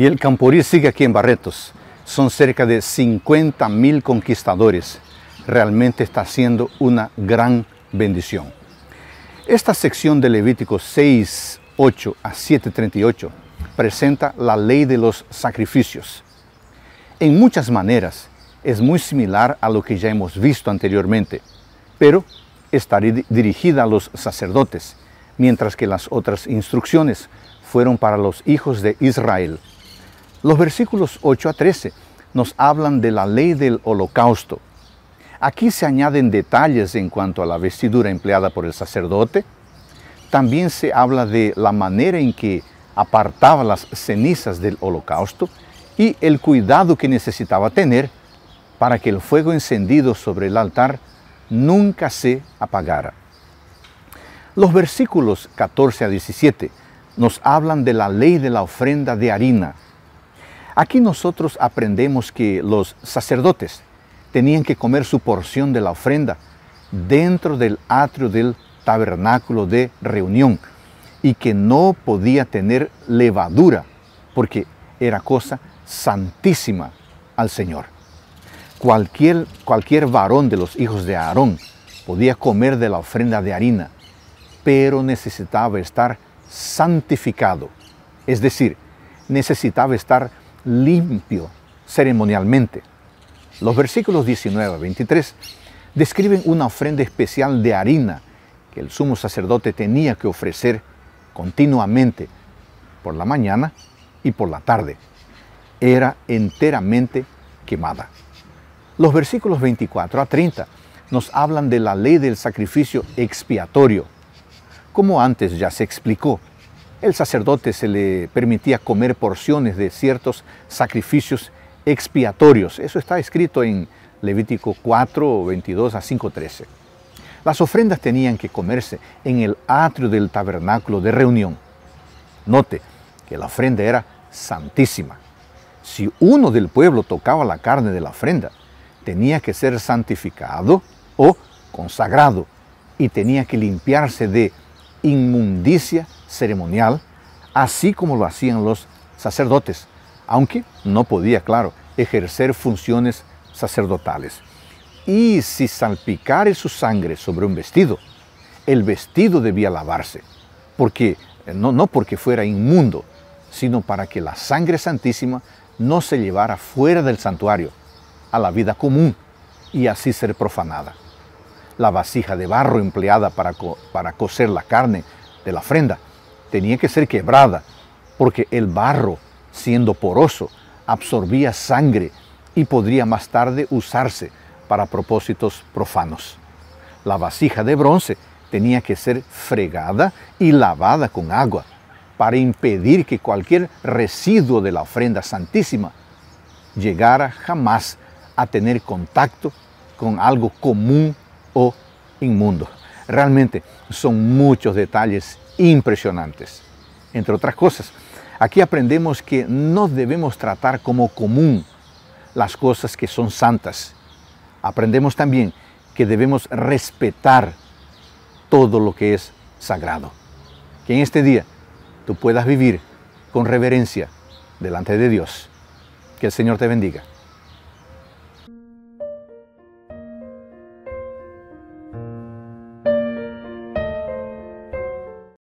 Y el Camporí sigue aquí en Barretos. Son cerca de 50.000 conquistadores. Realmente está siendo una gran bendición. Esta sección de Levítico 6, 8 a 7.38 presenta la ley de los sacrificios. En muchas maneras es muy similar a lo que ya hemos visto anteriormente, pero estaría dirigida a los sacerdotes, mientras que las otras instrucciones fueron para los hijos de Israel. Los versículos 8 a 13 nos hablan de la ley del holocausto. Aquí se añaden detalles en cuanto a la vestidura empleada por el sacerdote. También se habla de la manera en que apartaba las cenizas del holocausto y el cuidado que necesitaba tener para que el fuego encendido sobre el altar nunca se apagara. Los versículos 14 a 17 nos hablan de la ley de la ofrenda de harina, Aquí nosotros aprendemos que los sacerdotes tenían que comer su porción de la ofrenda dentro del atrio del tabernáculo de reunión y que no podía tener levadura porque era cosa santísima al Señor. Cualquier, cualquier varón de los hijos de Aarón podía comer de la ofrenda de harina, pero necesitaba estar santificado, es decir, necesitaba estar limpio ceremonialmente. Los versículos 19 a 23 describen una ofrenda especial de harina que el sumo sacerdote tenía que ofrecer continuamente por la mañana y por la tarde. Era enteramente quemada. Los versículos 24 a 30 nos hablan de la ley del sacrificio expiatorio. Como antes ya se explicó, el sacerdote se le permitía comer porciones de ciertos sacrificios expiatorios. Eso está escrito en Levítico 4, 22 a 5, 13. Las ofrendas tenían que comerse en el atrio del tabernáculo de reunión. Note que la ofrenda era santísima. Si uno del pueblo tocaba la carne de la ofrenda, tenía que ser santificado o consagrado y tenía que limpiarse de inmundicia ceremonial, así como lo hacían los sacerdotes, aunque no podía, claro, ejercer funciones sacerdotales. Y si salpicare su sangre sobre un vestido, el vestido debía lavarse, porque eh, no, no porque fuera inmundo, sino para que la sangre santísima no se llevara fuera del santuario, a la vida común, y así ser profanada. La vasija de barro empleada para, para cocer la carne de la ofrenda tenía que ser quebrada, porque el barro, siendo poroso, absorbía sangre y podría más tarde usarse para propósitos profanos. La vasija de bronce tenía que ser fregada y lavada con agua para impedir que cualquier residuo de la ofrenda santísima llegara jamás a tener contacto con algo común o inmundo. Realmente son muchos detalles impresionantes. Entre otras cosas, aquí aprendemos que no debemos tratar como común las cosas que son santas. Aprendemos también que debemos respetar todo lo que es sagrado. Que en este día tú puedas vivir con reverencia delante de Dios. Que el Señor te bendiga.